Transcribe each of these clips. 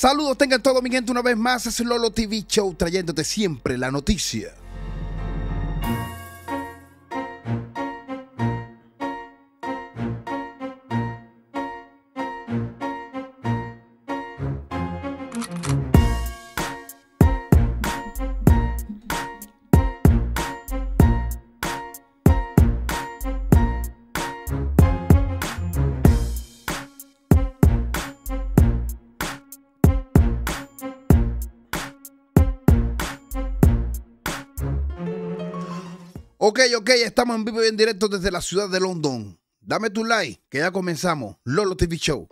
Saludos tengan todo mi gente una vez más, es Lolo TV Show trayéndote siempre la noticia. Ok, ok, estamos en vivo y en directo desde la ciudad de London. Dame tu like, que ya comenzamos. Lolo TV Show.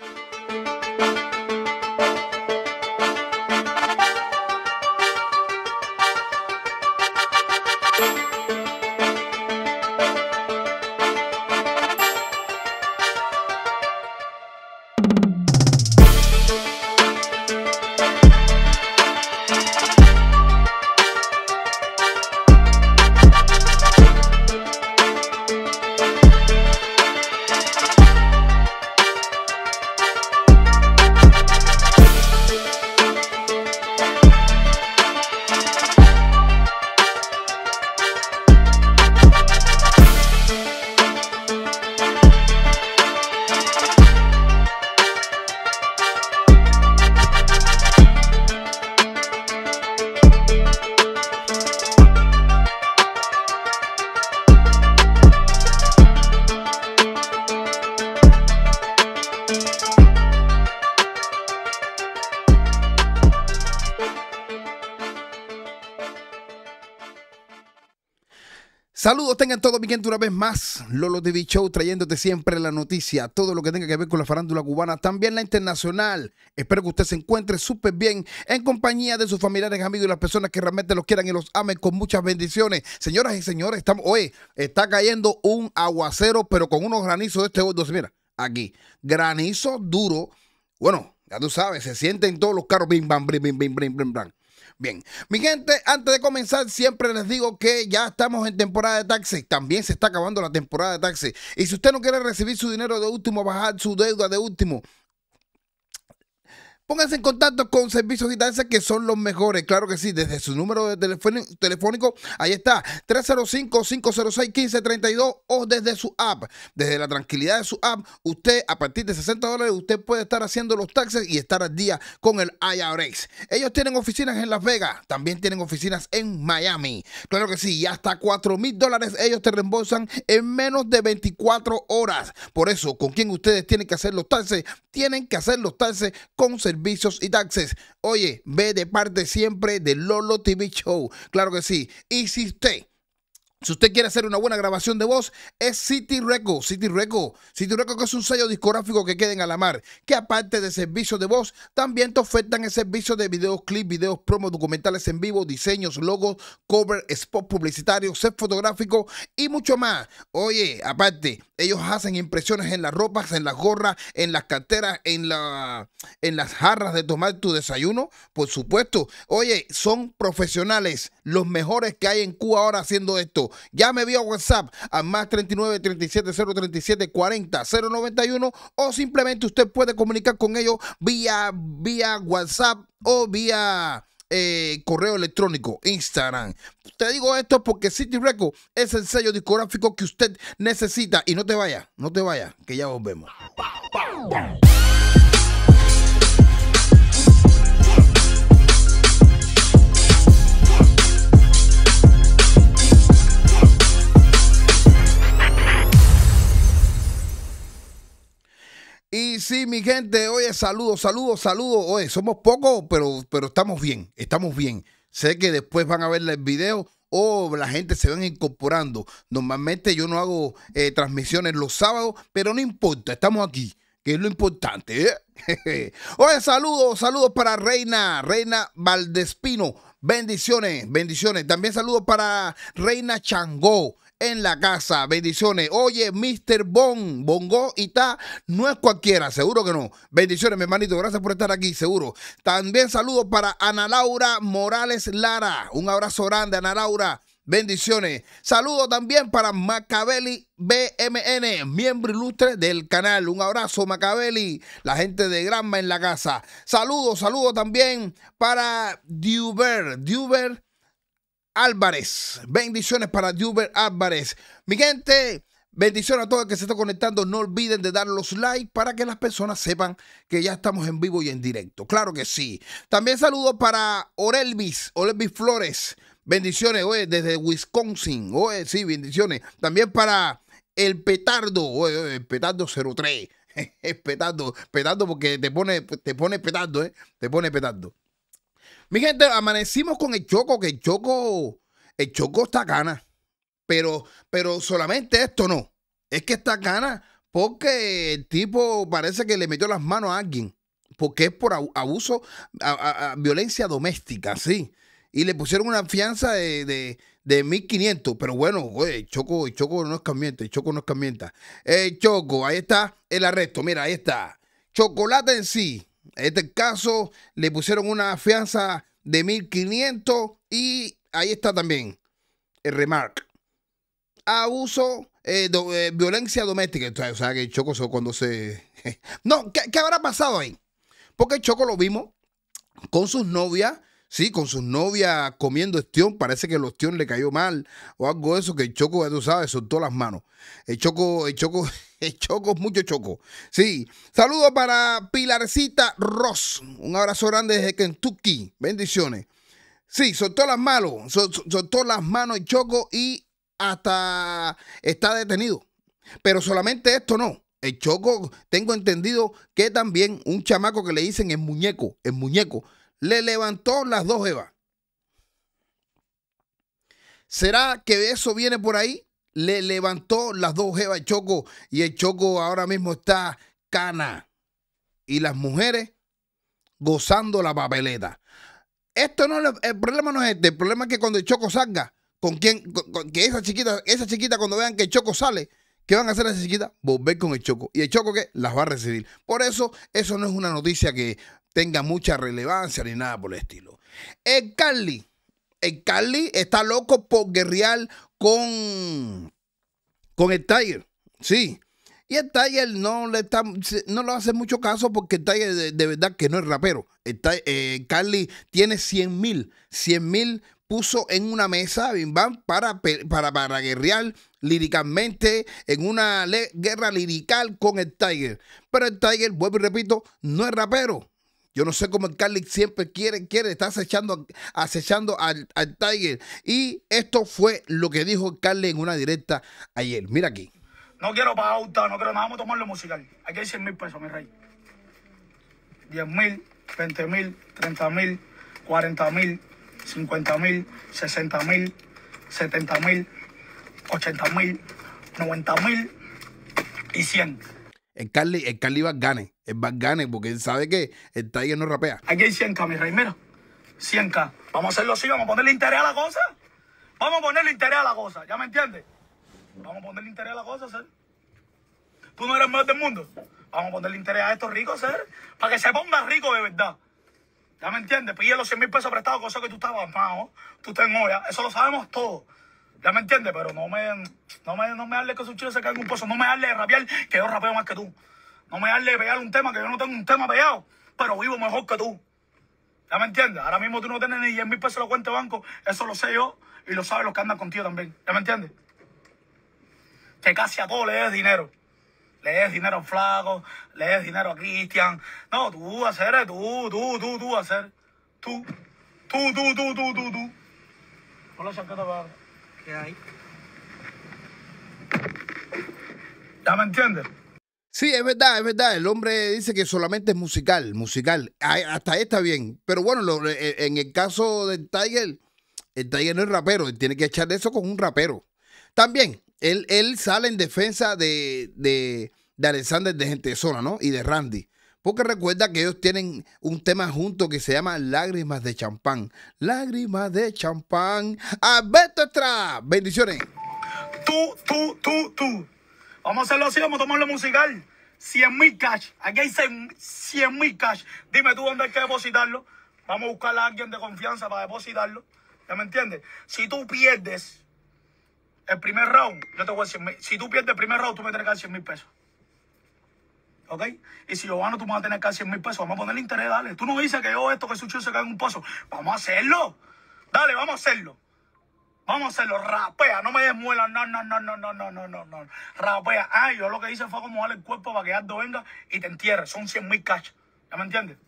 Saludos tengan todo mi gente una vez más, Lolo TV Show trayéndote siempre la noticia, todo lo que tenga que ver con la farándula cubana, también la internacional. Espero que usted se encuentre súper bien en compañía de sus familiares, amigos y las personas que realmente los quieran y los amen con muchas bendiciones. Señoras y señores, estamos, oye, está cayendo un aguacero, pero con unos granizos de este gordo, mira, aquí, granizo duro, bueno, ya tú sabes, se sienten todos los carros, bim, bam, bim, bim, bim, bim, Bien, mi gente, antes de comenzar, siempre les digo que ya estamos en temporada de taxes. También se está acabando la temporada de taxi. Y si usted no quiere recibir su dinero de último, bajar su deuda de último, Pónganse en contacto con Servicios Distancia que son los mejores, claro que sí, desde su número de telefónico, ahí está, 305-506-1532 o desde su app, desde la tranquilidad de su app, usted a partir de 60 dólares, usted puede estar haciendo los taxes y estar al día con el IRS. Ellos tienen oficinas en Las Vegas, también tienen oficinas en Miami, claro que sí, y hasta 4 mil dólares ellos te reembolsan en menos de 24 horas. Por eso, con quién ustedes tienen que hacer los taxes, tienen que hacer los taxes con servicios visos y taxes. Oye, ve de parte siempre de Lolo TV Show. Claro que sí. Y si usted si usted quiere hacer una buena grabación de voz, es City Record. City Record. City Record que es un sello discográfico que queda en mar que aparte de servicios de voz, también te ofertan el servicio de videos, clips, videos, promos, documentales en vivo, diseños, logos, cover, spots publicitarios, set fotográfico y mucho más. Oye, aparte, ellos hacen impresiones en las ropas, en las gorras, en las carteras, en, la, en las jarras de tomar tu desayuno, por supuesto. Oye, son profesionales, los mejores que hay en Cuba ahora haciendo esto. Llame vía WhatsApp a más 39 37 037 40 091 o simplemente usted puede comunicar con ellos vía, vía WhatsApp o vía eh, correo electrónico, Instagram. Te digo esto porque City Record es el sello discográfico que usted necesita. Y no te vaya, no te vaya, que ya volvemos. Y sí, mi gente, oye, saludos, saludos, saludos. Oye, somos pocos, pero, pero estamos bien, estamos bien. Sé que después van a ver el video o la gente se van incorporando. Normalmente yo no hago eh, transmisiones los sábados, pero no importa, estamos aquí, que es lo importante. ¿eh? oye, saludos, saludos para Reina, Reina Valdespino. Bendiciones, bendiciones. También saludos para Reina Changó en la casa. Bendiciones. Oye, Mr. Bon, Bongo y Ta, no es cualquiera, seguro que no. Bendiciones, mi hermanito. Gracias por estar aquí, seguro. También saludos para Ana Laura Morales Lara. Un abrazo grande, Ana Laura. Bendiciones. Saludo también para Macabeli BMN, miembro ilustre del canal. Un abrazo, Macabeli, la gente de Granma en la casa. Saludos, saludo también para Duber, Duber Álvarez. Bendiciones para Juber Álvarez. Mi gente, bendiciones a todos que se están conectando. No olviden de dar los likes para que las personas sepan que ya estamos en vivo y en directo. Claro que sí. También saludos para Orelvis, Orelvis Flores. Bendiciones, desde Wisconsin. sí, bendiciones. También para el petardo, petardo 03. petardo, petardo porque te pone, te pone petardo, ¿eh? Te pone petardo. Mi gente, amanecimos con el Choco, que el Choco, el Choco está cana. Pero, pero solamente esto no. Es que está cana porque el tipo parece que le metió las manos a alguien. Porque es por abuso, a, violencia doméstica, sí. Y le pusieron una fianza de, de, 1500. Pero bueno, Choco, el Choco no es cambiante, el Choco no es cambiante. Choco, ahí está el arresto. Mira, ahí está. Chocolate en sí. En este caso, le pusieron una fianza de 1500 y ahí está también el remark. Abuso, eh, eh, violencia doméstica. O sea, que Choco cuando se. no, ¿qué, ¿qué, habrá pasado ahí? Porque Choco lo vimos con sus novias Sí, con sus novias comiendo estión, parece que el estión le cayó mal o algo de eso, que el Choco, ya tú sabes, soltó las manos. El Choco, el Choco, el Choco mucho Choco. Sí, saludo para Pilarcita Ross, un abrazo grande desde Kentucky, bendiciones. Sí, soltó las manos, soltó las manos el Choco y hasta está detenido. Pero solamente esto no. El Choco, tengo entendido que también un chamaco que le dicen el muñeco, el muñeco, le levantó las dos Evas. ¿Será que eso viene por ahí? Le levantó las dos Evas Choco y el Choco ahora mismo está cana. Y las mujeres gozando la papeleta. Esto no el problema no es este, el problema es que cuando el Choco salga, con quien que esa chiquita, esa chiquita cuando vean que el Choco sale, ¿Qué van a hacer esa chiquitas? Volver con el Choco. ¿Y el Choco qué? Las va a recibir. Por eso, eso no es una noticia que tenga mucha relevancia ni nada por el estilo. El Carly, el Carly está loco por guerrear con, con el Tiger, sí. Y el Tiger no le está, no lo hace mucho caso porque el Tiger de, verdad que no es rapero. El eh, Carly tiene 100 mil, 100 mil puso en una mesa Bim Bam para, para, para guerrear líricamente en una guerra lirical con el Tiger. Pero el Tiger, vuelvo y repito, no es rapero. Yo no sé cómo el Carly siempre quiere, quiere, está acechando, al, Tiger. Y esto fue lo que dijo Carly en una directa ayer. Mira aquí. No quiero pauta, no quiero nada, vamos a tomarlo musical. Aquí hay 100 mil pesos, mi rey. 10 mil, 20 mil, 30 mil, 40 mil, 50 mil, 60 mil, 70 mil, 80 mil, 90 mil y 100 el Carly, el va gane. el gane porque él sabe que el Tiger no rapea. Aquí hay 100K, mi rey. Mira, 100K. Vamos a hacerlo así, vamos a ponerle interés a la cosa. Vamos a ponerle interés a la cosa, ¿ya me entiendes? Vamos a ponerle interés a la cosa, ser. Tú no eres mejor del mundo. Vamos a ponerle interés a estos ricos, ser. Para que se ponga rico de verdad. ¿Ya me entiendes? Pille los 100 mil pesos prestados, cosa que tú estabas, mao. Tú estás en Eso lo sabemos todos. ¿Ya me entiendes? Pero no me, no me, no me hable que su chiles se en un pozo. No me hable de rapear que yo rapeo más que tú. No me hable de pegar un tema que yo no tengo un tema pegado, pero vivo mejor que tú. ¿Ya me entiendes? Ahora mismo tú no tienes ni 10 mil pesos en la cuenta de banco. Eso lo sé yo y lo saben los que andan contigo también. ¿Ya me entiendes? Que casi a todos le des dinero. Le des dinero a Flaco, le des dinero a Cristian. No, tú hacer, tú, tú, tú, tú hacer. Tú, tú, tú, tú, tú, tú, tú. Hola, chanqueta padre. Sí, es verdad, es verdad. El hombre dice que solamente es musical, musical. Hasta ahí está bien. Pero bueno, eh, eh, en el caso del Tiger, el Tiger no es rapero. Él tiene que echar de eso con un rapero. También, él, él sale en defensa de, de, Alexander de Gente Sola ¿no? Y de Randy. Porque recuerda que ellos tienen un tema junto que se llama Lágrimas de Champán. Lágrimas de Champán. Alberto Estrada. Bendiciones. Tú, tú, tú, tú. Vamos a hacerlo así, vamos a tomarlo musical. 100 mil cash. Aquí hay 100 mil cash. Dime tú dónde hay que depositarlo. Vamos a buscar a alguien de confianza para depositarlo. ¿Ya me entiendes? Si tú pierdes el primer round, yo te voy a decir, si tú pierdes el primer round, tú me entregas que 100 mil pesos. ¿ok? Y si yo tú vas a tener casi 100 mil pesos, vamos a ponerle interés, dale. Tú no dices que yo esto, que chico se cae en un pozo. Vamos a hacerlo. Dale, vamos a hacerlo. Vamos a hacerlo. Rapea, no me desmuelas. No, no, no, no, no, no, no, no, no. Rapea. Ah, yo lo que hice fue como darle el cuerpo para que Aldo venga y te entierre. Son 100 mil cash. ¿Ya me entiendes?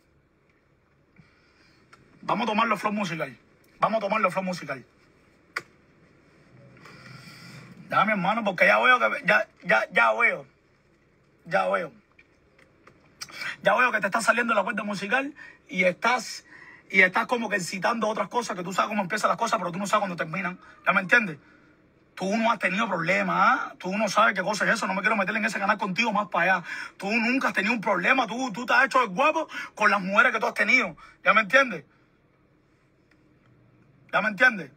Vamos a tomar los flow musical. Vamos a tomar los flow musical. Dame, hermano, porque ya veo que. Ya, ya, ya veo. Ya veo. Ya veo que te estás saliendo de la cuenta musical y estás y estás como que citando otras cosas, que tú sabes cómo empiezan las cosas, pero tú no sabes cuándo terminan. ¿Ya me entiendes? Tú no has tenido problemas, ¿ah? tú no sabes qué cosa es eso, no me quiero meter en ese canal contigo más para allá. Tú nunca has tenido un problema, tú, tú te has hecho el guapo con las mujeres que tú has tenido. ¿Ya me entiendes? ¿Ya me entiendes?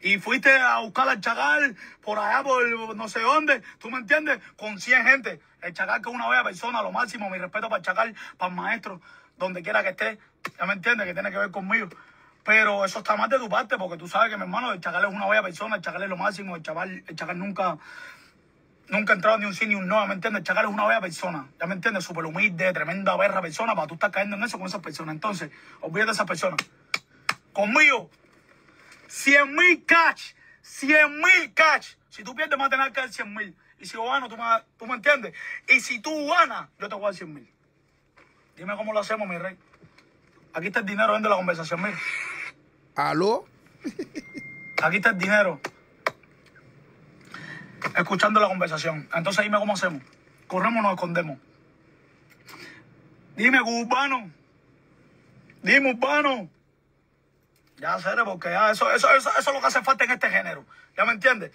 y fuiste a buscar al chagal por allá, por no sé dónde, ¿tú me entiendes? Con 100 gente. El chagal que es una bella persona, lo máximo, mi respeto para el chacal, para el maestro, donde quiera que esté, ¿ya me entiendes? Que tiene que ver conmigo. Pero eso está más de tu parte, porque tú sabes que mi hermano, el chagal es una bella persona, el chacal es lo máximo, el chaval, el chagal nunca, nunca ha entrado ni un sí ni un no, ¿me entiendes? El chacal es una bella persona, ¿ya me entiendes? Súper humilde, tremenda berra persona, para tú estar cayendo en eso con esas personas. Entonces, olvídate de esas personas. Conmigo, 100 mil catch. 100 mil catch. Si tú pierdes, vas a tener que dar 100 mil. Y si yo gano, tú me, tú me entiendes. Y si tú ganas, yo te voy a dar 100 mil. Dime cómo lo hacemos, mi rey. Aquí está el dinero, de la conversación, mira. ¿Aló? Aquí está el dinero. Escuchando la conversación. Entonces dime cómo hacemos. Corremos o nos escondemos. Dime, cubano. Dime, urbano. Ya, seré, porque ya, eso, eso, eso, es lo que hace falta en este género. ¿Ya me entiendes?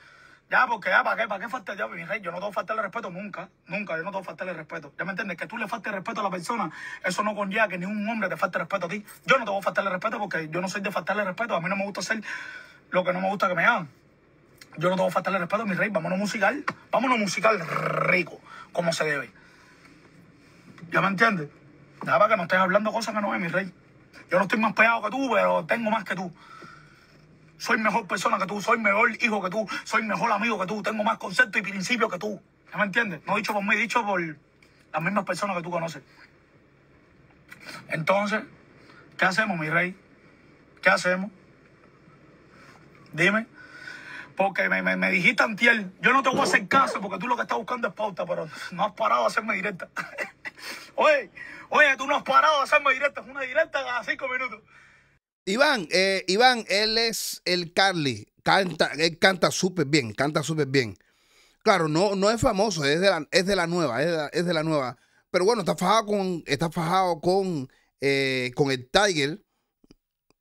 Ya, porque ¿para qué? ¿Para qué falta ya, mi rey? Yo no tengo falta de respeto nunca, nunca, yo no tengo falta de respeto. ¿Ya me entiendes? Que tú le faltes respeto a la persona, eso no conlleva que ni un hombre te falte respeto a ti. Yo no tengo falta a el respeto porque yo no soy de faltarle respeto, a mí no me gusta hacer lo que no me gusta que me hagan. Yo no tengo falta de respeto mi rey, vámonos musical, vámonos musical rico, como se debe. ¿Ya me entiendes? Nada para que no estés hablando cosas que no es, mi rey. Yo no estoy más pegado que tú, pero tengo más que tú. Soy mejor persona que tú, soy mejor hijo que tú, soy mejor amigo que tú, tengo más conceptos y principios que tú. ¿Ya me entiendes? No dicho por mí, he dicho por las mismas personas que tú conoces. Entonces, ¿qué hacemos, mi rey? ¿Qué hacemos? Dime. Porque me, dijiste antier, yo no te voy a hacer caso porque tú lo que estás buscando es pauta, pero no has parado a hacerme directa. Oye, Oye, tú no has parado de hacerme directas, una directa cada cinco minutos. Iván, eh, Iván, él es el Carly. Canta, él canta súper bien, canta súper bien. Claro, no, no es famoso, es de la, es de la nueva, es de la, nueva. Pero bueno, está fajado con, está fajado con, eh, con el Tiger.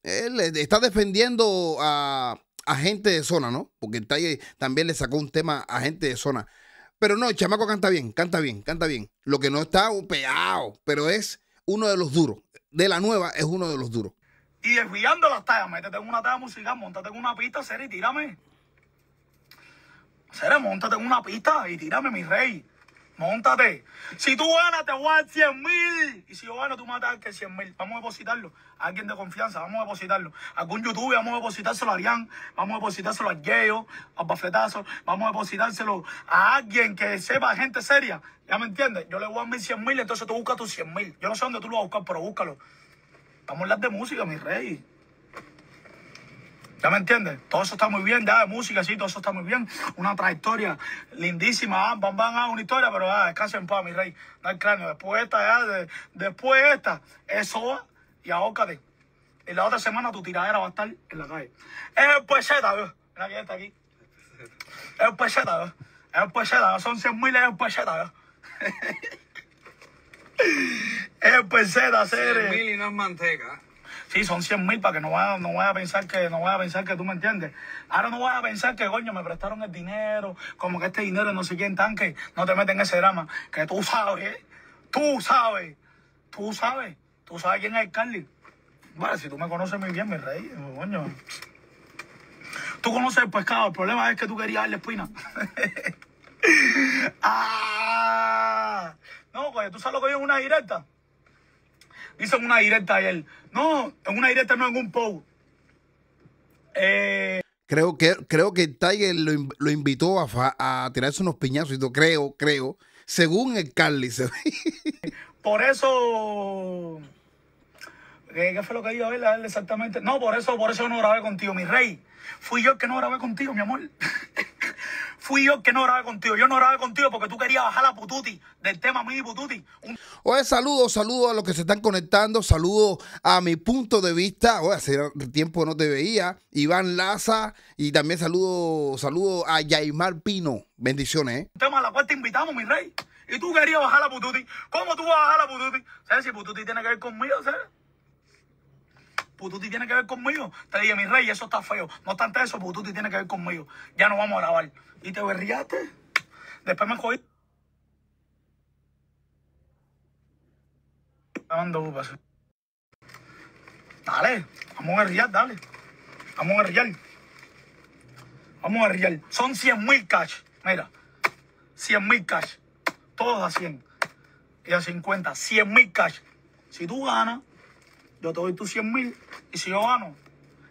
Él está defendiendo a, a gente de zona, ¿no? Porque el Tiger también le sacó un tema a gente de zona. Pero no, el chamaco canta bien, canta bien, canta bien. Lo que no está opeado pero es uno de los duros. De la nueva es uno de los duros. Y desviando las tallas, métete en una talla musical, montate en una pista, y tírame. Sere, montate en una pista y tírame, mi rey montate Si tú ganas, te voy a 100 mil. Y si yo gano, tú matas que 100 mil. Vamos a depositarlo. A alguien de confianza, vamos a depositarlo. A algún youtuber, vamos a depositárselo a Arián. Vamos a depositárselo a Geo, a Bafetazo. Vamos a depositárselo a alguien que sepa, gente seria. ¿Ya me entiendes? Yo le voy a dar 100 mil, entonces tú buscas tus 100 mil. Yo no sé dónde tú lo vas a buscar, pero búscalo. Vamos a hablar de música, mi rey. ¿Ya me entiendes? Todo eso está muy bien, ya, música, sí, todo eso está muy bien. Una trayectoria lindísima, van van a una historia, pero ah, descansa en paz, mi rey. Da el cráneo. Después esta, ya, de, después esta, eso y ahócate. Y la otra semana tu tiradera va a estar en la calle. Es el peseta, ¿ves? Mira está aquí. Es el peseta, ¿ves? Es el peseta, ¿ves? Son 100 mil, es el peseta, ¿ves? es el peseta, seres. 100 y no es manteca. Sí, son 100 mil para que no vayas no vaya a pensar que no vaya a pensar que tú me entiendes. Ahora no vayas a pensar que, coño, me prestaron el dinero, como que este dinero no sé quién tanque, no te meten en ese drama. Que tú sabes, tú sabes, tú sabes, tú sabes quién es el Carly. Bueno, si tú me conoces muy bien, mi rey, coño. Tú conoces el pescado, el problema es que tú querías darle espina. Ah. no, coño, tú sabes lo que yo en una directa hizo una directa ayer. No, en una directa no, en un post. Eh, creo que, creo que Tiger lo, invitó a, a, tirarse unos piñazos y todo, creo, creo, según el Carly. Por eso, eh, ¿qué, fue lo que iba a ver exactamente? No, por eso, por eso no grabé contigo, mi rey. Fui yo el que no grabé contigo, mi amor. Fui yo el que no grabé contigo. Yo no grabé contigo porque tú querías bajar la pututi del tema mi pututi. Oye, saludos, saludos a los que se están conectando. Saludos a mi punto de vista. Oye, hace tiempo no te veía. Iván Laza. Y también saludo, saludo a Yaimar Pino. Bendiciones, ¿eh? Un tema a la cual te invitamos, mi rey. Y tú querías bajar la pututi. ¿Cómo tú vas a bajar la pututi? ¿Sabes si pututi tiene que ver conmigo, sabes? Pututi tiene que ver conmigo. Te dije, mi rey, eso está feo. No obstante eso, Pututi tiene que ver conmigo. Ya no vamos a grabar. Y te berriaste. Después me jodí. cogí. Dale, vamos a guerrillar, dale. Vamos a riar. Vamos a riar. Son 100 mil cash. Mira, 100 mil cash. Todos a 100. Y a 50. 100 mil cash. Si tú ganas, yo te doy tus 100 mil y si yo gano,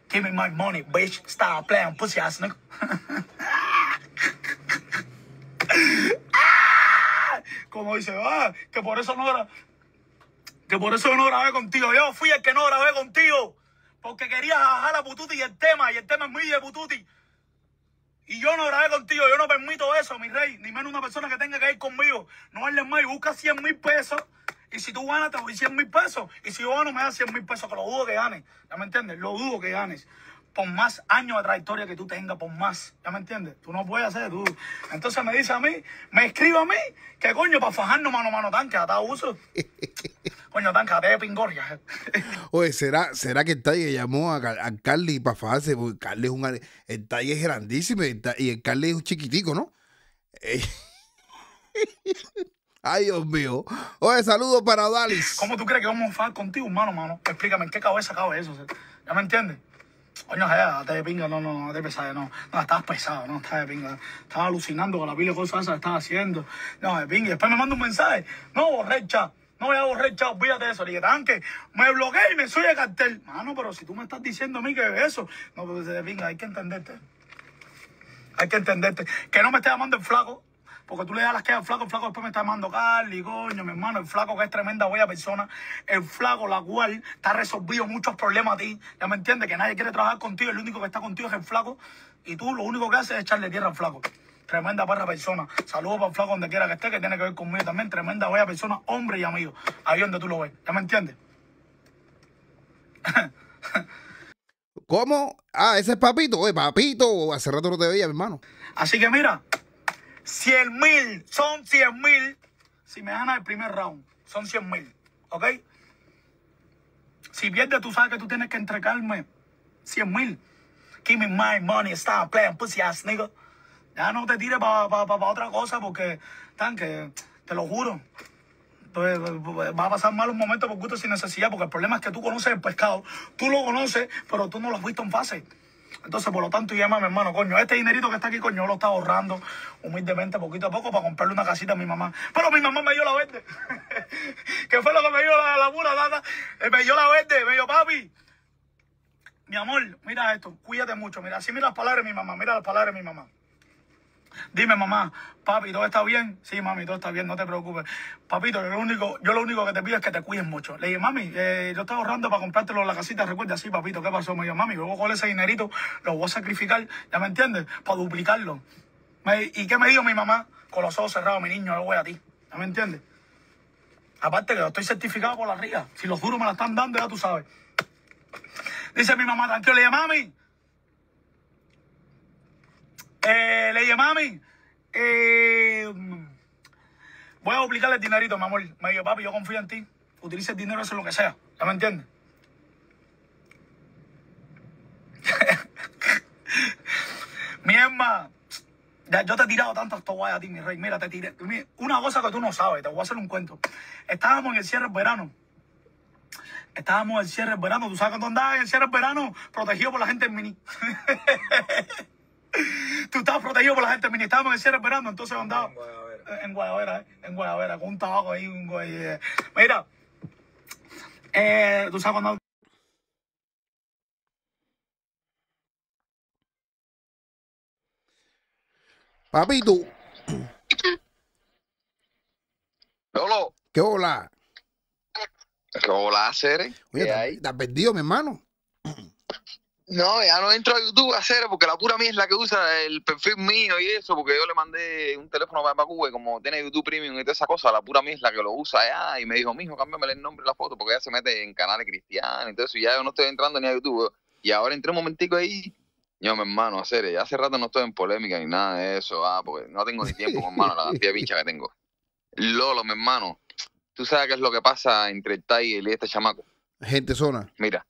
give me my money, bitch. Stop playing pussy ass nigga. Como dice, ah, que por eso no era, que por eso no grabé contigo. Yo fui el que no grabé contigo. Porque quería bajar a Pututi y el tema, y el tema es mío de Pututi. Y yo no grabé contigo, yo no permito eso, mi rey. Ni menos una persona que tenga que ir conmigo. No hables más busca 100 mil pesos y si tú ganas, te doy 100 mil pesos. Y si yo gano, me das 100 mil pesos, que lo dudo que ganes. ¿Ya me entiendes? Lo dudo que ganes. Por más años de trayectoria que tú tengas, por más. ¿Ya me entiendes? Tú no puedes hacer tú. Entonces me dice a mí, me escribe a mí, que coño, para fajarnos mano a mano tanque, tal uso. coño, tanque, de pingorria. Oye, ¿será, ¿será que el talle llamó a, a Carly para fajarse? Porque Carly es un. El talle es grandísimo y el, y Carly es un chiquitico, ¿no? Eh. Ay, Dios mío. Oye, saludo para Dalis. ¿Cómo tú crees que vamos a enfadar contigo, hermano, mano? Explícame, ¿en qué cabeza cabe eso? ¿Ya me entiendes? Coño, no, te de pinga, no, no, no, te pesada, no. No, estabas pesado, no, estás de pinga. Estaba alucinando con la pila de cosas esas que estaba haciendo. No, de pinga. Después me manda un mensaje. No, borré No, ya a el chat, olvídate de eso. Le dije, tanque, me bloqueé y me soy de cartel. Mano, pero si tú me estás diciendo a mí que eso. No, pero pues, de pinga, hay que entenderte. Hay que entenderte. Que no me estés llamando el flaco porque tú le das las quejas al flaco, el flaco después me está llamando Carly, coño, mi hermano, el flaco que es tremenda buena persona, el flaco la cual te ha resolvido muchos problemas a ti, ya me entiendes, que nadie quiere trabajar contigo, el único que está contigo es el flaco, y tú lo único que haces es echarle tierra al flaco. Tremenda parra persona. Saludos para el flaco donde quiera que esté, que tiene que ver conmigo también. Tremenda buena persona, hombre y amigo. Ahí donde tú lo ves. ¿Ya me entiendes? ¿Cómo? Ah, ese es Papito. Oye, Papito, hace rato no te veía, mi hermano. Así que mira, 100 mil, son 100 mil. Si me ganas el primer round, son 100 mil, ¿ok? Si pierdes, tú sabes que tú tienes que entregarme 100 mil. Give me my money, stop playing pussy ass nigga. Ya no te tires para otra cosa porque, que te lo juro. Pues, pues, va a pasar malos momentos por gusto sin necesidad, porque el problema es que tú conoces el pescado, tú lo conoces, pero tú no lo has visto en fase. Entonces, por lo tanto, mi hermano, coño, este dinerito que está aquí, coño, lo está ahorrando humildemente, poquito a poco, para comprarle una casita a mi mamá. Pero mi mamá me dio la verde. ¿qué fue lo que me dio la, pura dada? Eh, me dio la verde, me dio papi. Mi amor, mira esto, cuídate mucho, mira, así mira las palabras de mi mamá, mira las palabras de mi mamá. Dime, mamá, papi, ¿todo está bien? Sí, mami, todo está bien, no te preocupes. Papito, lo único, yo lo único que te pido es que te cuides mucho. Le dije, mami, eh, yo estaba ahorrando para comprártelo en la casita, recuerda, sí, papito, ¿qué pasó? Me dijo, mami, luego con ese dinerito, lo voy a sacrificar, ¿ya me entiendes? Para duplicarlo. ¿Y qué me dijo mi mamá? Con los ojos cerrados, mi niño, lo voy a ti, ¿ya me entiendes? Aparte que yo estoy certificado por la RIA. Si los duros me la están dando, ya tú sabes. Dice mi mamá, tranquilo, le dije, mami, eh, le dije, mami, eh, voy a duplicarle el dinerito, mi amor. Me dijo, papi, yo confío en ti. Utilice el dinero, es lo que sea. ¿Ya me entiendes? mi yo te he tirado tantas toallas a ti, mi rey. Mira, te tiré. Una cosa que tú no sabes, te voy a hacer un cuento. Estábamos en el cierre del verano. Estábamos en el cierre del verano. Tú sabes dónde andabas en el cierre del verano protegido por la gente en mini. Tú estabas protegido por la gente, Estábamos en el esperando, entonces ah, andaba en Guayabera, eh, en Guayabera, eh, con un tabaco ahí, un güey. Eh. Mira, eh, tú sabes cuando... Papito. Hola. ¿Qué hola? ¿Qué hola, Cere? estás perdido, mi hermano. No, ya no entro a YouTube a cero porque la pura mía es la que usa el perfil mío y eso, porque yo le mandé un teléfono para Cuba como tiene YouTube Premium y toda esa cosa, la pura mía es la que lo usa ya y me dijo, mijo, cámbiame el nombre de la foto porque ya se mete en canales cristianos y todo eso y ya yo no estoy entrando ni a YouTube. Y ahora entré un momentico ahí, yo, mi hermano, a ya hace rato no estoy en polémica ni nada de eso, ah, porque no tengo ni tiempo, mi hermano, la cantidad pincha que tengo. Lolo, mi hermano, tú sabes qué es lo que pasa entre el y este chamaco. Gente zona. Mira,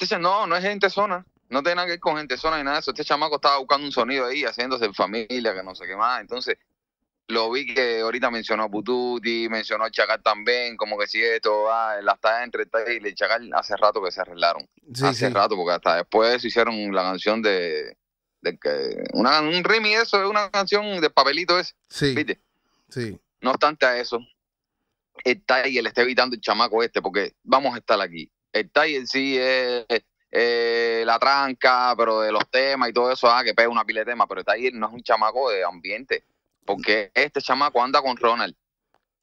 este no, no es gente zona. No tiene nada que ver con gente zona ni nada de eso. Este chamaco estaba buscando un sonido ahí, haciéndose en familia, que no sé qué más. Entonces, lo vi que ahorita mencionó a Pututi, mencionó a Chacal también, como que si esto va, la está entre el y Chacal hace rato que se arreglaron. hace rato, porque hasta después hicieron la canción de, que un Remy, eso es una canción de papelito ese. Sí. Sí. No obstante a eso, está y él está evitando el chamaco este, porque vamos a estar aquí el Tiger sí es eh, la tranca, pero de los temas y todo eso, ah, que pega una pila de temas, pero el Tiger no es un chamaco de ambiente, porque este chamaco anda con Ronald.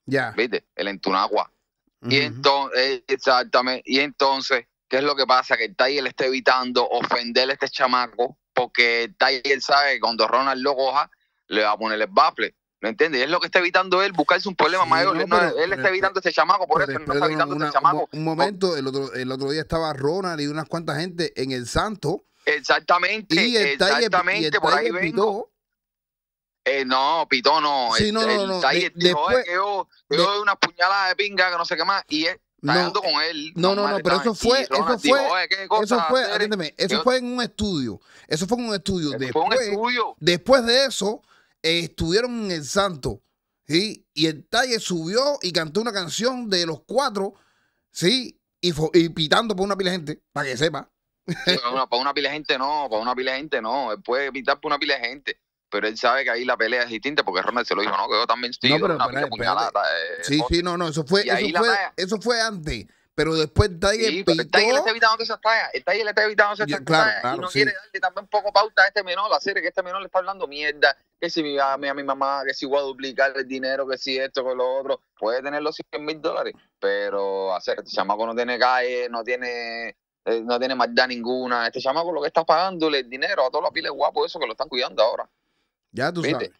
Ya. ¿Viste? El Entunagua. Y entonces, eh, exactamente, y entonces, ¿qué es lo que pasa? Que el le está evitando ofender a este chamaco, porque el Tiger sabe que cuando Ronald lo coja, le va a poner el baffle. ¿Me entiendes? Es lo que está evitando él, buscarse un problema sí, mayor. él, está evitando ese chamaco, por eso no está evitando una, chamaco. Un momento, el otro, el otro día estaba Ronald y unas cuantas gente en el Santo. Exactamente, y exactamente, por ahí vengo. Eh, no, Pitó no. Sí, no, no, no. después, yo, una puñalada de pinga que no sé qué más. Y él hablando con él. Eh, no, no, no, pero eso fue, eso fue, eso fue, en un estudio. Eso fue en un estudio. Después, un estudio. Después de eso, eh, estuvieron en el santo. ¿sí? Y el talle subió y cantó una canción de los cuatro, ¿sí? Y, pitando por una pila de gente, para que sepa. para, una, pila de gente no, para una pila de gente no. Él puede pitar por una pila de gente. Pero él sabe que ahí la pelea es distinta porque Ronald se lo dijo, no, que yo también estoy. una puñalada, eh, sí, sí, no, no, eso fue, eso fue, eso fue antes. Pero después el sí, le está evitando se se El le está evitando que se Claro, y no quiere darle también poco pauta a este menor, La serie que este menor le está hablando mierda. Que si mi, a, a mi mamá, que si voy a duplicar el dinero, que si esto, que lo otro. Puede tener los 100 mil dólares. Pero hacer, este chamaco no tiene calle, no tiene eh, no tiene maldad ninguna. Este chamaco lo que está pagándole el dinero a todos los piles guapos, eso que lo están cuidando ahora. Ya tú sabes.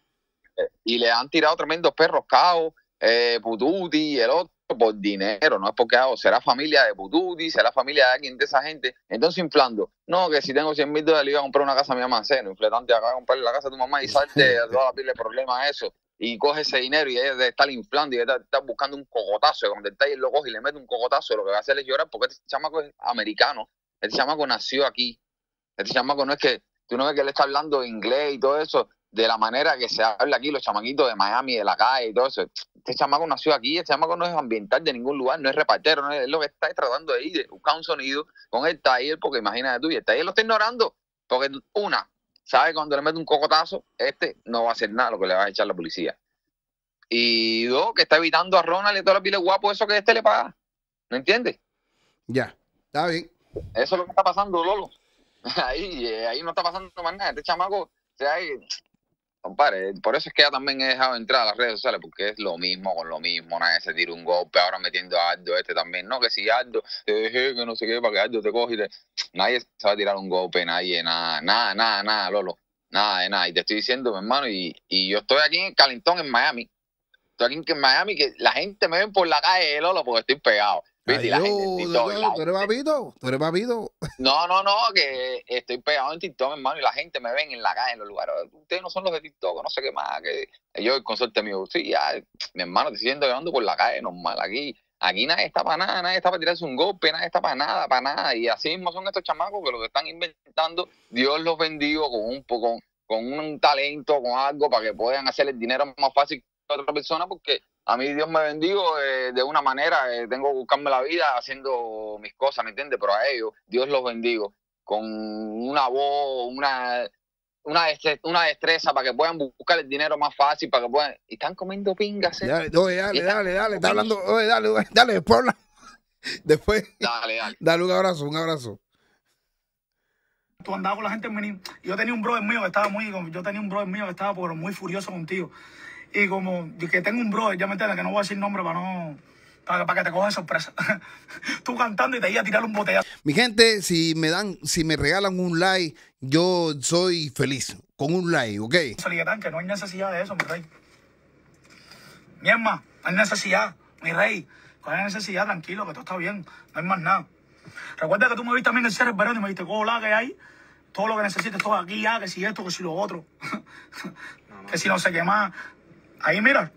Eh, y le han tirado tremendos perros caos, eh, Pututi, el otro por dinero, no es porque hago ah, será familia de Pututi, será familia de alguien de esa gente. Entonces inflando, no, que si tengo 100 mil dólares le iba a comprar una casa a mi mamá, cero, infletante acá comprarle la casa a tu mamá y salte a toda la problema a eso. Y coge ese dinero y ella de estar inflando y está, buscando un cogotazo Y cuando el ahí el y le mete un cogotazo lo que va a hacer es llorar porque este chamaco es americano. Este chamaco nació aquí. Este chamaco no es que, tú no ves que él está hablando inglés y todo eso de la manera que se habla aquí, los chamaquitos de Miami, de la calle y todo eso. Este chamaco nació aquí, este chamaco no es ambiental de ningún lugar, no es repartero, no es, lo que está tratando de ir, de buscar un sonido con el taller, porque imagínate tú, y el taller lo está ignorando, porque una, sabe cuando le mete un cocotazo, este no va a hacer nada lo que le va a echar la policía. Y dos, que está evitando a Ronald y todas las piles guapos eso que este le paga. ¿No entiendes? Ya, está bien. Eso es lo que está pasando, Lolo. Ahí, eh, ahí no está pasando más nada. Este chamaco, o sea, eh, Compadre, por eso es que ya también he dejado entrar a las redes sociales, porque es lo mismo con lo mismo, nadie se tira un golpe, ahora metiendo a Aldo este también, no, que si Aldo que no sé qué, para que Aldo te coge y Nadie se va a tirar un golpe, nadie, nada, nada, nada, nada, Lolo, nada, nada, y te estoy diciendo, mi hermano, y, y yo estoy aquí en Calentón, en Miami, estoy aquí en Miami, que la gente me ve por la calle, Lolo, porque estoy pegado, ¿Tú eres No, no, no, que estoy pegado en TikTok, hermano, y la gente me ven en la calle, en los lugares. Ustedes no son los de TikTok, no sé qué más. Que yo, el consorte mío, sí, mi hermano, te siento ando por la calle, normal, aquí. Aquí nadie está para nada, nadie está para tirarse un golpe, nadie está para nada, para nada. Y así mismo son estos chamacos que lo que están inventando, Dios los bendiga, con un poco, con un talento, con algo para que puedan hacer el dinero más fácil que otra persona, porque a mí Dios me bendigo eh, de una manera, eh, tengo que buscarme la vida haciendo mis cosas, ¿me entiendes? Pero a ellos, Dios los bendigo, con una voz, una, una, destreza, para que puedan buscar el dinero más fácil, para que puedan... Y están comiendo pingas. ¿eh? Dale, dale, dale, dale, está hablando, dale, dale, después Después. Dale, dale. Dale un abrazo, un abrazo. Tú andabas con la gente Yo tenía un brother mío que estaba muy. Yo tenía un brother mío que estaba muy furioso contigo. Y como que tengo un bro ya me entiendes, que no voy a decir nombre para no. Para, que te cojas sorpresa. Tú cantando y te iba a tirar un boteado. Mi gente, si me dan, si me regalan un like, yo soy feliz con un like, ¿ok? que no hay necesidad de eso, mi rey. Mi no hay necesidad, mi rey. Con hay necesidad, tranquilo, que todo está bien, no hay más nada. Recuerda que tú me viste también en el y me dijiste, hola, que hay? Todo lo que necesites, todo aquí, ya, ah, que si esto, que si lo otro. que si no sé qué más. Ahí mira,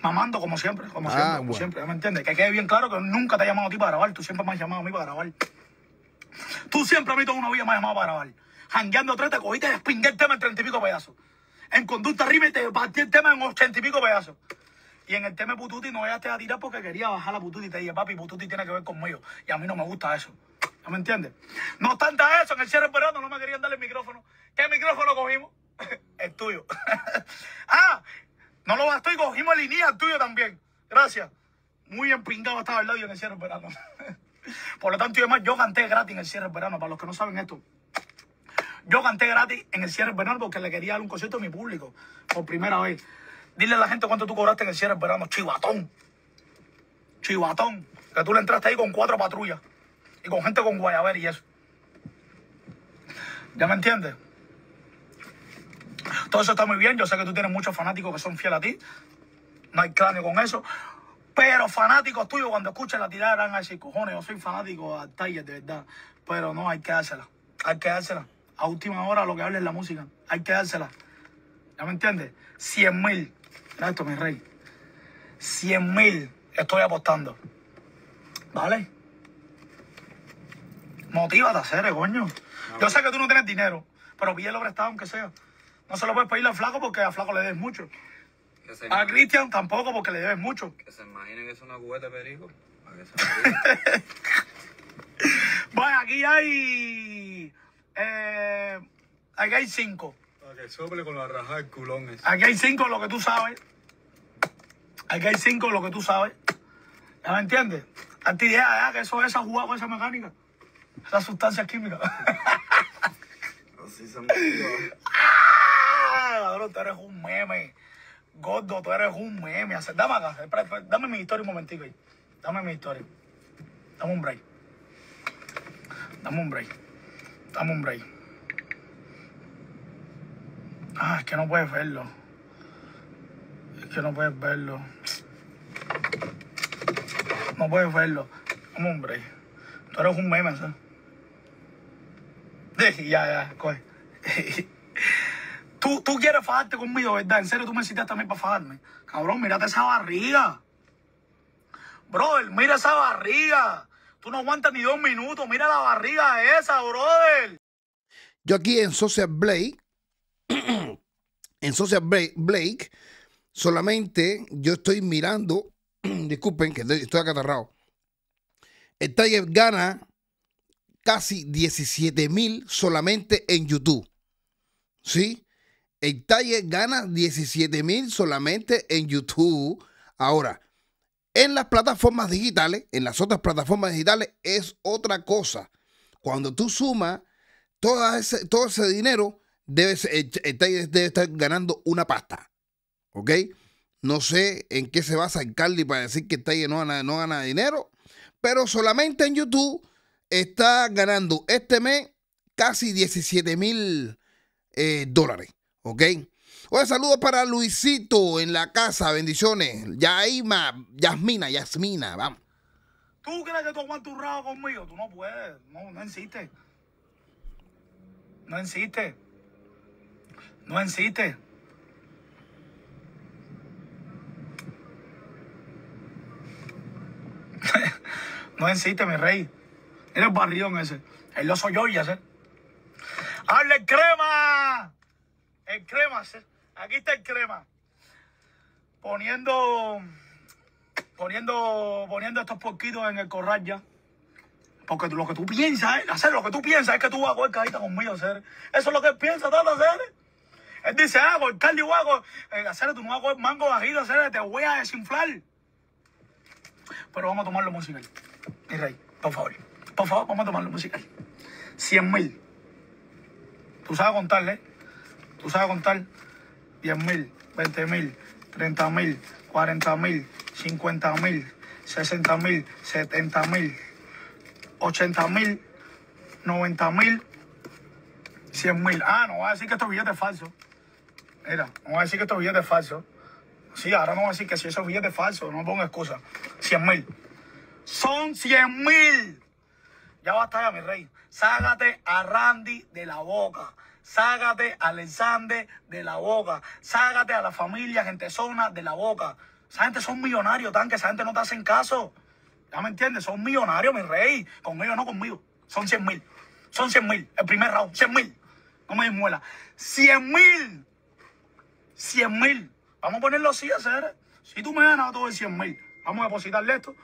mamando como siempre, como ah, siempre, como siempre, ¿me entiendes? Que quede bien claro que nunca te he llamado a ti para grabar, tú siempre me has llamado a mí para grabar. Tú siempre a mí todo una vida me has llamado para grabar. Jangueando tres, te cogiste, despingué el tema en treinta y pico pedazos. En conducta arriba y te partí el tema en ochenta y pico pedazos. Y en el tema Pututi no vayaste a tirar porque quería bajar la Pututi. Te dije, papi, Pututi tiene que ver conmigo. Y a mí no me gusta eso. ¿No me entiendes? No obstante eso, en el cierre verano no me querían darle el micrófono. ¿Qué micrófono cogimos? el tuyo. ah, no lo gastó y cogimos el línea tuyo también. Gracias. Muy empingado estaba el labio en el cierre verano. Por lo tanto, yo además, yo canté gratis en el cierre verano. Para los que no saben esto, yo canté gratis en el cierre del verano porque le quería dar un concierto a mi público por primera vez. Dile a la gente cuánto tú cobraste en el cierre verano, chivatón. Chivatón. Que tú le entraste ahí con cuatro patrullas y con gente con guayaber y eso. ¿Ya me entiendes? Todo eso está muy bien. Yo sé que tú tienes muchos fanáticos que son fieles a ti. No hay cráneo con eso. Pero fanáticos tuyos, cuando escuchan la tirada, van a decir, cojones, yo soy fanático al Tiger, de verdad. Pero no, hay que dársela. Hay que dársela. A última hora lo que habla es la música. Hay que dársela. ¿Ya me entiendes? 100 mil. Mira esto, mi rey. 100 mil estoy apostando. ¿Vale? Motívate a hacer, eh, coño. Ah, yo sé que tú no tienes dinero, pero pídelo prestado aunque sea. No se lo puedes pedirle a Flaco porque a Flaco le debes mucho. A Cristian tampoco porque le debes mucho. Que se imaginen que es una cubeta de perico. bueno, aquí hay... Eh, aquí hay cinco. Que sople con la raja del culón ese. Aquí hay cinco lo que tú sabes. Aquí hay cinco lo que tú sabes. ¿Ya me entiendes? A ti idea que eso es esa jugada con esa mecánica. Esa sustancia química. Así se tú eres un meme. Gordo, tú eres un meme. Dame dame mi historia un momentico ahí. Dame mi historia. Dame un break. Dame un break. Dame un break. Ah, es que no puedes verlo. Es que no puedes verlo. No puedes verlo. Dame un break. Tú eres un meme, ¿sabes? ya, ya, coge. Tú, quieres fajarte conmigo, ¿verdad? En serio, tú me hiciste también para fajarme. Cabrón, mírate esa barriga. Brother, mira esa barriga. Tú no aguantas ni dos minutos. Mira la barriga esa, brother. Yo aquí en Social Blake, en Social Blake, solamente yo estoy mirando, disculpen que estoy acatarrado. El Tiger gana casi 17 mil solamente en YouTube. ¿Sí? El taller gana 17 mil solamente en YouTube. Ahora, en las plataformas digitales, en las otras plataformas digitales, es otra cosa. Cuando tú sumas todo ese, todo ese dinero, debes, el, taller debe estar ganando una pasta. ¿Ok? No sé en qué se basa el Carly para decir que el taller no gana, no gana dinero, pero solamente en YouTube está ganando este mes casi 17 mil eh, dólares. ¿ok? Hola, saludos para Luisito en la casa, bendiciones. Yaima, Yasmina, Yasmina, vamos. ¿Tú crees que tú aguantas un rabo conmigo? Tú no puedes, no, no insiste. No insiste. No insiste. no insiste, mi rey. Eres barrión ese. Él lo soy yo ya ¡Hable crema! El crema, aquí está el crema. Poniendo, poniendo, poniendo estos porquitos en el corral ya. Porque lo que tú piensas, eh, hacer lo que tú piensas es que tú vas a coger cajita conmigo, hacer. Eso es lo que piensa, todo hacer. Él dice, ah, el carne voy a eh, hacer, tú no vas mango bajito, hacer, te voy a desinflar. Pero vamos a tomarlo musical. Mi rey, por favor. Por favor, vamos a tomarlo musical. 100 mil. Tú sabes contarle, ¿eh? Tú sabes contar 10.000, 20.000, 30.000, 40.000, 50.000, 60.000, 70.000, 80.000, 90.000, 100.000. Ah, no voy a decir que estos billetes es falso. Mira, no voy a decir que estos billetes es falso. Sí, ahora no voy a decir que si esos billetes es falso, no pongo excusa. 100.000. Son 100 mil. Ya basta ya, mi rey. Ságate a Randy de la boca. Ságate a Alexander de la boca. Ságate a la familia, gente zona de la boca. Esa gente son millonarios, tanque. Esa gente no te hacen caso. ¿Ya me entiendes? Son millonarios, mi rey. conmigo no conmigo. Son 100 mil. Son 100 mil. El primer round, 100 mil. No me desmuela. 100 mil. 100 mil. Vamos a ponerlo así, hacer. Si tú me ganas todo el 100 mil, vamos a depositarle esto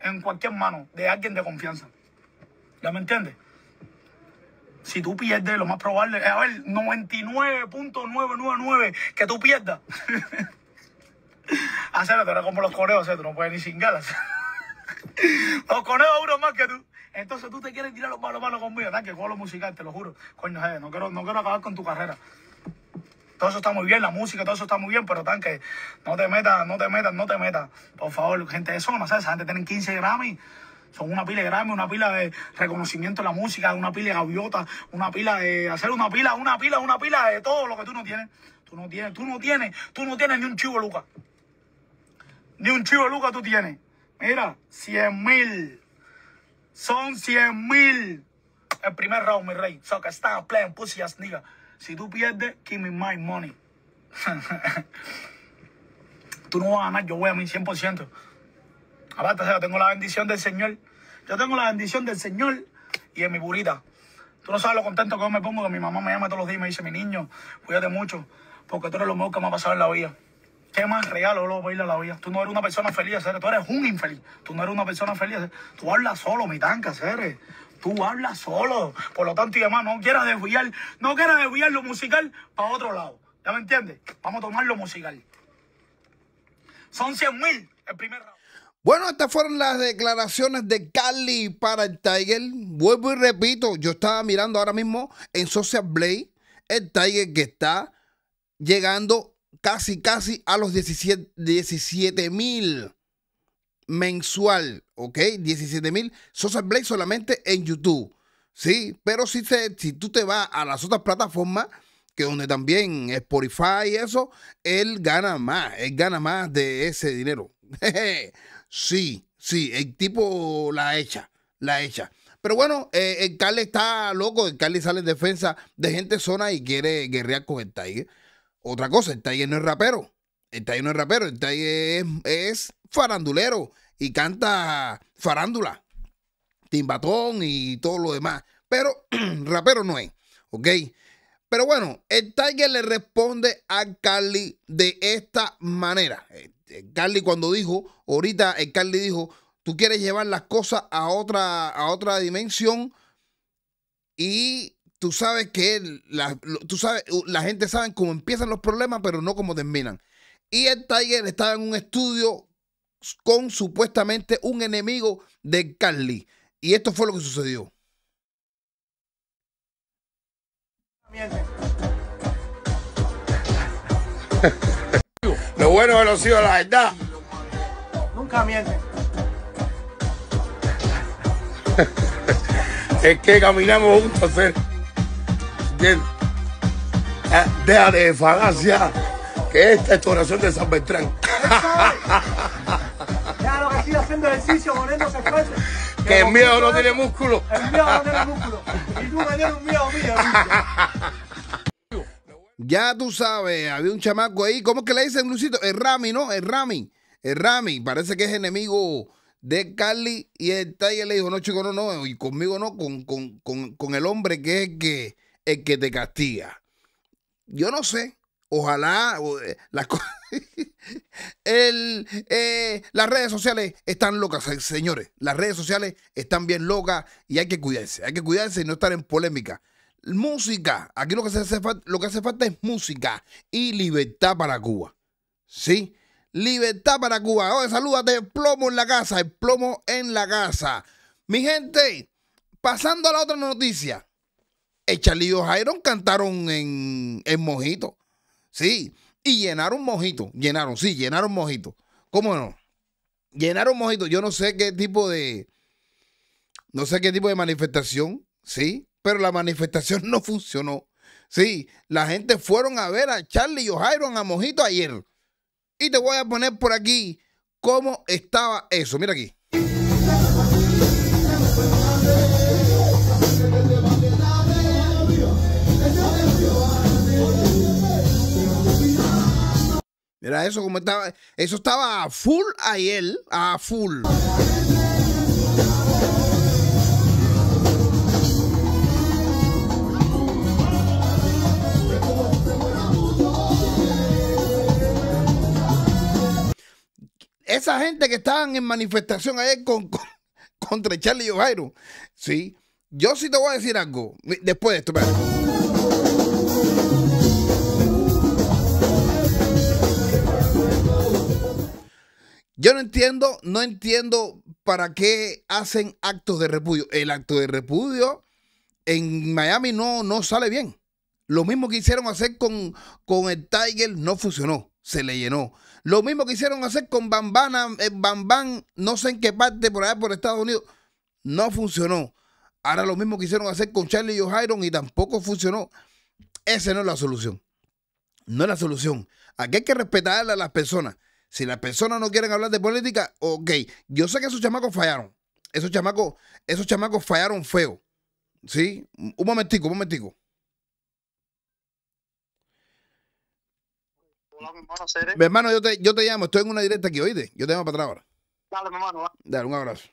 en cualquier mano de alguien de confianza. ¿Ya me entiendes? si tú pierdes, lo más probable es, a ver, 99.999 que tú pierdas. Hacerlo, ah, te como los coreos, o tú no puedes ni sin galas. los coreos uno más que tú. Entonces tú te quieres tirar los malos malos conmigo, tanque Que juego musical, te lo juro. Coño, eh, no, quiero, no quiero acabar con tu carrera. Todo eso está muy bien, la música, todo eso está muy bien, pero tanque, no te metas, no te metas, no te metas. Por favor, gente de me ¿sabes? Esa gente tienen 15 y... Son una pila de una pila de reconocimiento en la música, una pila de gaviota, una pila de hacer una pila, una pila, una pila de todo lo que tú no tienes. Tú no tienes, tú no tienes, tú no tienes ni un chivo, Luca. Ni un chivo, Luca, tú tienes. Mira, 100 mil. Son 100 mil. El primer round, mi rey. So que está playing pussy as nigga. Si tú pierdes, give me my money. tú no vas a ganar, yo voy a mi 100%. Aparte, yo tengo la bendición del Señor. Yo tengo la bendición del Señor y en mi burita. Tú no sabes lo contento que yo me pongo que mi mamá me llama todos los días y me dice, mi niño, cuídate mucho, porque tú eres lo mejor que me ha pasado en la vida. ¿Qué más regalo lo para ir a la vida? Tú no eres una persona feliz, Tú eres un infeliz. Tú no eres una persona feliz. Tú hablas solo, mi tanca, ¿sabes? Tú hablas solo. Por lo tanto, y además, no quieras desviar, no quieras desviar lo musical para otro lado. ¿Ya me entiendes? Vamos a tomar lo musical. Son 100 mil el primer round. Bueno, estas fueron las declaraciones de Cali para el Tiger. Vuelvo y repito, yo estaba mirando ahora mismo en Social Blade el Tiger que está llegando casi, casi a los 17 mil mensual, ¿ok? 17 mil Social Blade solamente en YouTube, ¿sí? Pero si, si tú te vas a las otras plataformas, que donde también Spotify y eso, él gana más, él gana más de ese dinero. Sí, sí, el tipo la echa, la echa. Pero bueno, eh, el Carly está loco, el Carly sale en defensa de gente zona y quiere guerrear con el Tiger. Otra cosa, el Tiger no es rapero, el Tiger no es rapero, el Tiger es, farandulero y canta farándula, timbatón y todo lo demás. Pero rapero no es, ¿ok? Pero bueno, el Tiger le responde a Carly de esta manera. Carly cuando dijo, ahorita el eh, Carly dijo, tú quieres llevar las cosas a otra, a otra dimensión y tú sabes que la, tú sabes, la gente sabe cómo empiezan los problemas, pero no cómo terminan. Y el Tiger estaba en un estudio con supuestamente un enemigo de Carly. Y esto fue lo que sucedió. bueno de los hijos, la verdad. Nunca mienten. es que caminamos juntos, ¿eh? hacer. Ah, de falacia, que esta es tu oración de San Bertrán. lo que estoy haciendo ejercicio, poniéndose fuerte. Que el miedo no tiene músculo. El miedo no tiene músculo. Y tú me tienes un miedo mío. Ya tú sabes, había un chamaco ahí. ¿Cómo es que le dicen, Luisito? El Rami, ¿no? El Rami. El Rami. Parece que es enemigo de Carly. Y el taller le dijo, no, chico, no, no. Y conmigo no, con, el hombre que es el que, que te castiga. Yo no sé. Ojalá eh, las eh, las redes sociales están locas, señores. Las redes sociales están bien locas y hay que cuidarse. Hay que cuidarse y no estar en polémica. Música. Aquí lo que, se hace, lo que hace falta es música y libertad para Cuba. ¿Sí? Libertad para Cuba. Oye, salúdate, plomo en la casa, el plomo en la casa. Mi gente, pasando a la otra noticia. El Charlie Jairon cantaron en, en Mojito. Sí, y llenaron Mojito. Llenaron, sí, llenaron Mojito. ¿Cómo no? Llenaron Mojito. Yo no sé qué tipo de. No sé qué tipo de manifestación, ¿sí? pero la manifestación no funcionó. Sí, la gente fueron a ver a Charlie y Jairo a Mojito ayer. Y te voy a poner por aquí cómo estaba eso. Mira aquí. Mira eso cómo estaba. Eso estaba a full ayer, a full. Esa gente que estaban en manifestación ayer con, contra Charlie y Yo sí te voy a decir algo. Después de esto, Yo no entiendo, no entiendo para qué hacen actos de repudio. El acto de repudio en Miami no, no sale bien. Lo mismo que hicieron hacer con, con el Tiger no funcionó, se le llenó. Lo mismo que hicieron hacer con Bambana, eh, Bambán, no sé en qué parte, por allá por Estados Unidos. No funcionó. Ahora lo mismo que hicieron hacer con Charlie y O'Hiron y tampoco funcionó. Esa no es la solución. No es la solución. Aquí hay que respetar a las personas. Si las personas no quieren hablar de política, ok. Yo sé que esos chamacos fallaron. Esos chamacos, esos chamacos fallaron feo. ¿Sí? Un momentico, un momentico. ¿eh? mi hermano, yo te, llamo, estoy en una directa aquí, oíste. Yo te llamo para atrás ahora. Dale, mi hermano. Dale, un abrazo.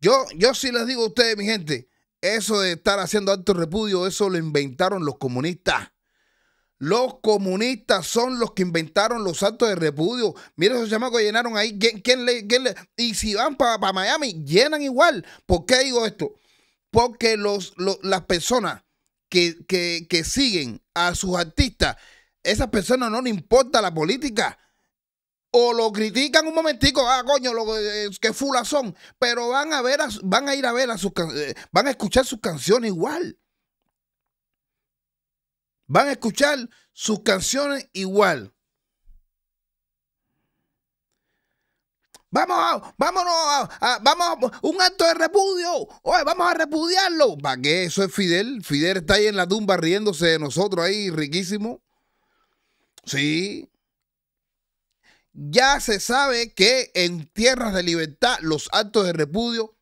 Yo, yo sí les digo a ustedes, mi gente, eso de estar haciendo actos de repudio, eso lo inventaron los comunistas. Los comunistas son los que inventaron los actos de repudio. Mira esos llamados que llenaron ahí. ¿Quién, quién Y si van para Miami, llenan igual. ¿Por qué digo esto? Porque los, los, las personas que, siguen a sus artistas, esas personas no les importa la política. O lo critican un momentico, ah, coño, eh, que fula son. Pero van a ver, van a ir a ver a sus eh, van a escuchar sus canciones igual. Van a escuchar sus canciones igual. Vamos a, vámonos a, vamos un acto de repudio. vamos a repudiarlo. ¿Para qué? Eso es Fidel. Fidel está ahí en la tumba riéndose de nosotros ahí, riquísimo. Sí. Ya se sabe que en tierras de libertad los actos de repudio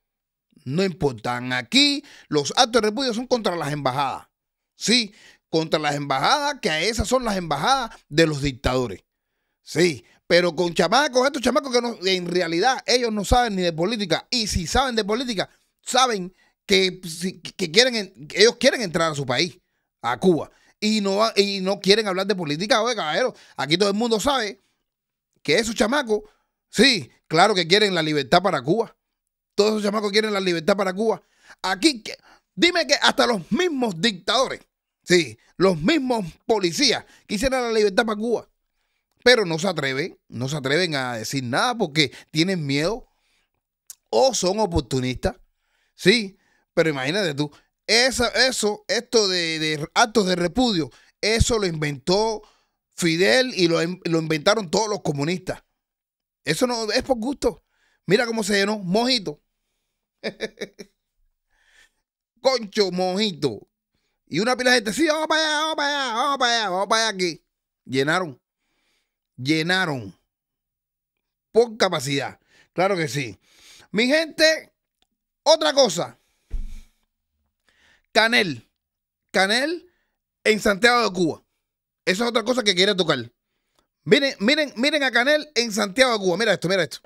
no importan. Aquí los actos de repudio son contra las embajadas. Sí, contra las embajadas, que a esas son las embajadas de los dictadores. Sí, pero con chamacos, estos chamacos que no, en realidad ellos no saben ni de política. Y si saben de política, saben que, que quieren, ellos quieren entrar a su país, a Cuba. Y no, y no quieren hablar de política, oye, caballero. Aquí todo el mundo sabe que esos chamacos, sí, claro que quieren la libertad para Cuba. Todos esos chamacos quieren la libertad para Cuba. Aquí, dime que hasta los mismos dictadores, sí, los mismos policías quisieran la libertad para Cuba pero no se atreven, no se atreven a decir nada porque tienen miedo o son oportunistas. Sí, pero imagínate tú, eso, esto de, actos de repudio, eso lo inventó Fidel y lo, lo, inventaron todos los comunistas. Eso no es por gusto. Mira cómo se llenó, mojito. Concho, mojito. Y una pila de gente, sí, vamos para allá, vamos para allá, vamos para allá, vamos para allá aquí. Llenaron llenaron por capacidad. Claro que sí. Mi gente, otra cosa. Canel. Canel en Santiago de Cuba. Esa es otra cosa que quiere tocar. Miren, miren, miren a Canel en Santiago de Cuba. Mira esto, mira esto.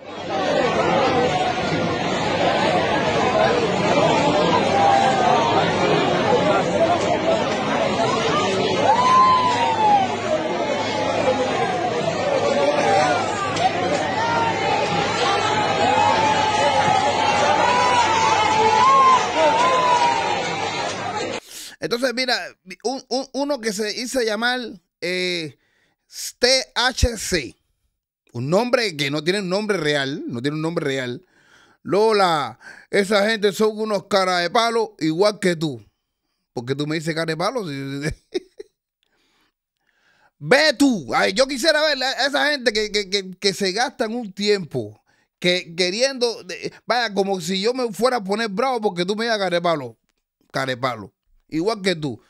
Entonces, mira, uno que se hizo llamar eh, THC, un nombre que no tiene un nombre real, no tiene un nombre real. Lola, esa gente son unos cara de palo igual que tú. Porque tú me dices cara de palo. Ve tú. yo quisiera ver a esa gente que, que, que, que se gastan un tiempo que queriendo. Vaya, como si yo me fuera a poner bravo porque tú me digas de palo igual que tú.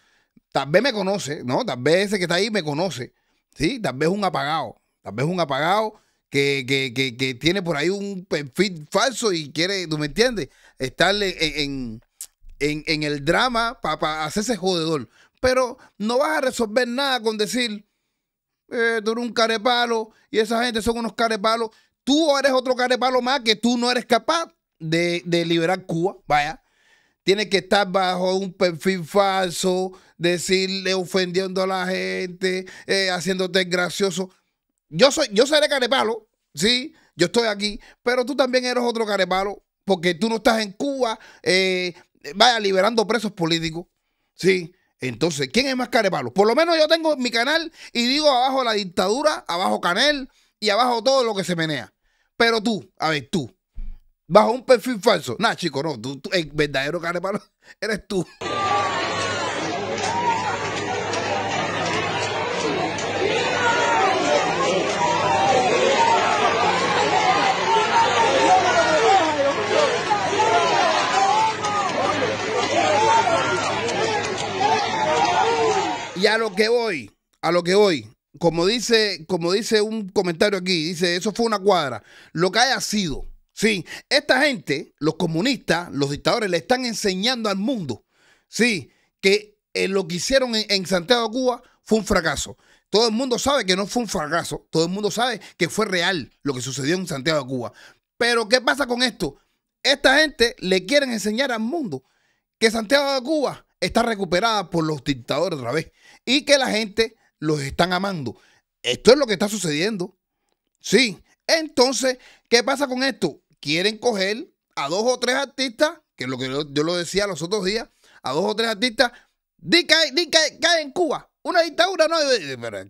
Tal vez me conoce, ¿no? Tal vez ese que está ahí me conoce, ¿sí? Tal vez un apagado, tal vez un apagado que, tiene por ahí un perfil falso y quiere, ¿tú me entiendes? Estarle en, el drama para hacerse jodedor. Pero no vas a resolver nada con decir, eh, tú eres un carepalo y esa gente son unos carepalos. Tú eres otro carepalo más que tú no eres capaz de, de liberar Cuba, vaya tiene que estar bajo un perfil falso, decirle ofendiendo a la gente, eh, haciéndote gracioso. Yo soy, yo seré carepalo, sí, yo estoy aquí, pero tú también eres otro carepalo, porque tú no estás en Cuba, eh, vaya, liberando presos políticos, sí. Entonces, ¿quién es más carepalo? Por lo menos yo tengo mi canal y digo abajo la dictadura, abajo Canel y abajo todo lo que se menea. Pero tú, a ver, tú, bajo un perfil falso. Nah, chico, no, el verdadero carepalo eres tú. Y a lo que voy, a lo que voy, como dice, como dice un comentario aquí, dice, eso fue una cuadra. Lo que haya sido, Sí, esta gente, los comunistas, los dictadores, le están enseñando al mundo, sí, que eh, lo que hicieron en, Santiago de Cuba, fue un fracaso. Todo el mundo sabe que no fue un fracaso, todo el mundo sabe que fue real lo que sucedió en Santiago de Cuba. Pero ¿qué pasa con esto? Esta gente le quieren enseñar al mundo que Santiago de Cuba está recuperada por los dictadores otra vez y que la gente los están amando. Esto es lo que está sucediendo. Sí. Entonces, ¿qué pasa con esto? quieren coger a dos o tres artistas, que es lo que yo, lo decía los otros días, a dos o tres artistas, di que, di en Cuba, una dictadura, no,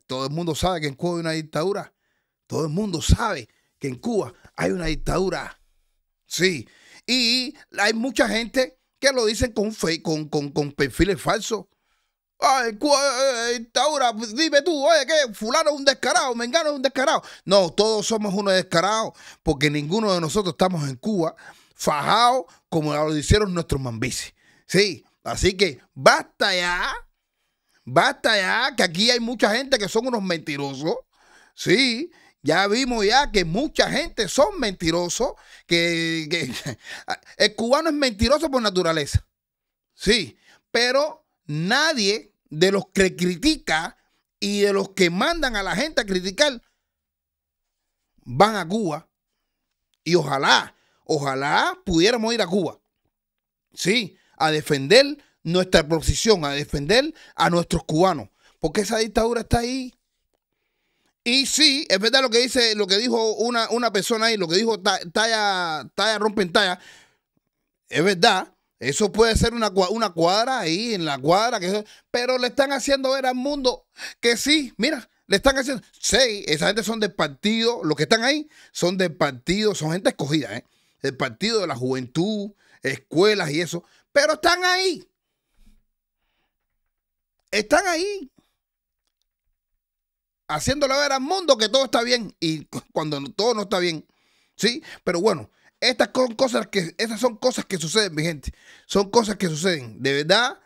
todo el mundo sabe que en Cuba hay una dictadura, todo el mundo sabe que en Cuba hay una dictadura, sí, y hay mucha gente que lo dicen con, con perfiles falsos. Ay, eh, Taura, pues, dime tú, oye, que fulano es un descarado, Mengano es un descarado. No, todos somos unos descarados, porque ninguno de nosotros estamos en Cuba fajados como lo hicieron nuestros mambises. Sí, así que basta ya, basta ya, que aquí hay mucha gente que son unos mentirosos. Sí, ya vimos ya que mucha gente son mentirosos, que el cubano es mentiroso por naturaleza. Sí, pero nadie de los que critica y de los que mandan a la gente a criticar, van a Cuba. Y ojalá, ojalá pudiéramos ir a Cuba. Sí, a defender nuestra posición, a defender a nuestros cubanos. Porque esa dictadura está ahí. Y sí, es verdad lo que dice, lo que dijo una, persona ahí, lo que dijo talla, talla Es verdad, eso puede ser una, cuadra ahí, en la cuadra, que, pero le están haciendo ver al mundo que sí, mira, le están haciendo. Sí, esa gente son del partido, los que están ahí son del partido, son gente escogida, ¿eh? El partido de la juventud, escuelas y eso, pero están ahí. Están ahí. Haciéndole ver al mundo que todo está bien y cuando todo no está bien. ¿Sí? Pero bueno, estas son cosas que, son cosas que suceden, mi gente. Son cosas que suceden. De verdad,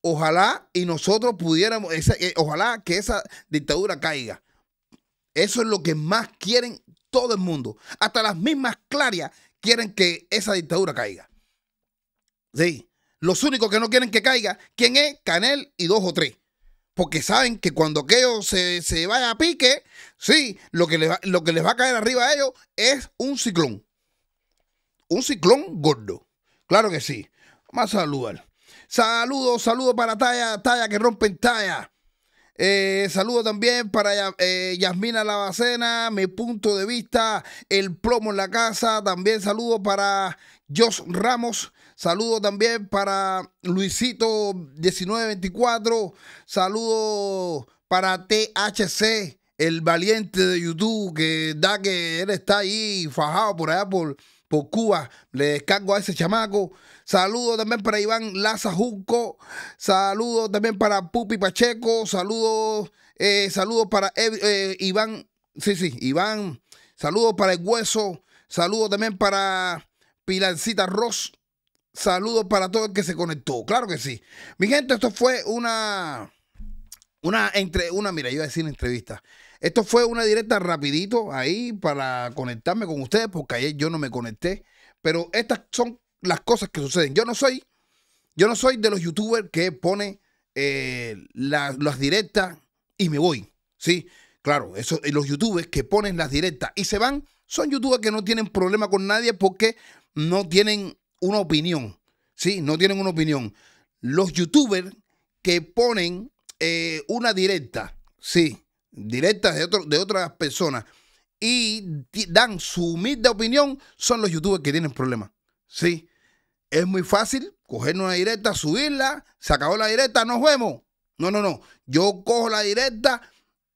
ojalá y nosotros pudiéramos, eh, ojalá que esa dictadura caiga. Eso es lo que más quieren todo el mundo. Hasta las mismas clarias quieren que esa dictadura caiga. Sí. Los únicos que no quieren que caiga, ¿quién es? Canel y dos o tres. Porque saben que cuando aquello se, se vaya a pique, sí, lo que, les va, lo que les va a caer arriba a ellos es un ciclón un ciclón gordo. Claro que sí. Vamos a saludar. Saludos, saludos para Talla, Talla que rompen Talla. Eh, saludo también para eh, Yasmina Lavacena, mi punto de vista, el plomo en la casa. También saludo para Jos Ramos. Saludo también para Luisito 1924. Saludo para THC, el valiente de YouTube, que da que él está ahí fajado por allá por por Cuba. Le descargo a ese chamaco. Saludo también para Iván Laza Junco. Saludo también para Pupi Pacheco. Saludos eh, saludo para eh, Iván. Sí, sí, Iván. Saludos para el hueso. Saludos también para Pilancita Ross. Saludos para todo el que se conectó. Claro que sí. Mi gente, esto fue una. Una entre. Una, mira, yo iba a decir una entrevista. Esto fue una directa rapidito ahí para conectarme con ustedes, porque ayer yo no me conecté. Pero estas son las cosas que suceden. Yo no soy, yo no soy de los youtubers que pone eh, las directas y me voy. Sí, claro, eso, los youtubers que ponen las directas y se van son youtubers que no tienen problema con nadie porque no tienen una opinión. Sí, no tienen una opinión. Los youtubers que ponen eh, una directa, sí, directas de, de otras personas y dan su de opinión, son los youtubers que tienen problemas. Sí, es muy fácil coger una directa, subirla, se acabó la directa, nos vemos. No, no, no. Yo cojo la directa,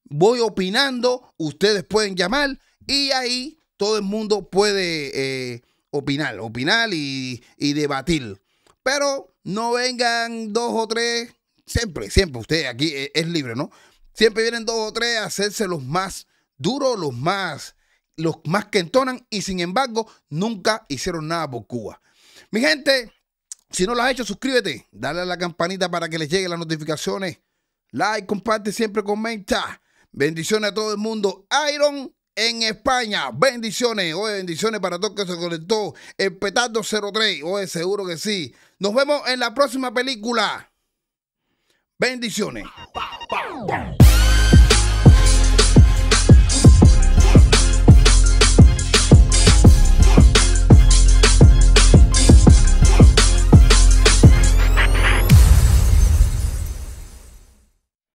voy opinando, ustedes pueden llamar y ahí todo el mundo puede eh, opinar, opinar y, debatir. Pero no vengan dos o tres siempre, siempre, ustedes aquí eh, es libre, ¿no? Siempre vienen dos o tres a hacerse los más duros, los más, los más que entonan y sin embargo nunca hicieron nada por Cuba. Mi gente, si no lo has hecho, suscríbete, dale a la campanita para que les lleguen las notificaciones. Like, comparte, siempre comenta. Bendiciones a todo el mundo. Iron en España. Bendiciones. Oye, bendiciones para todos que se conectó. El petardo 03. Oye, seguro que sí. Nos vemos en la próxima película. Bendiciones.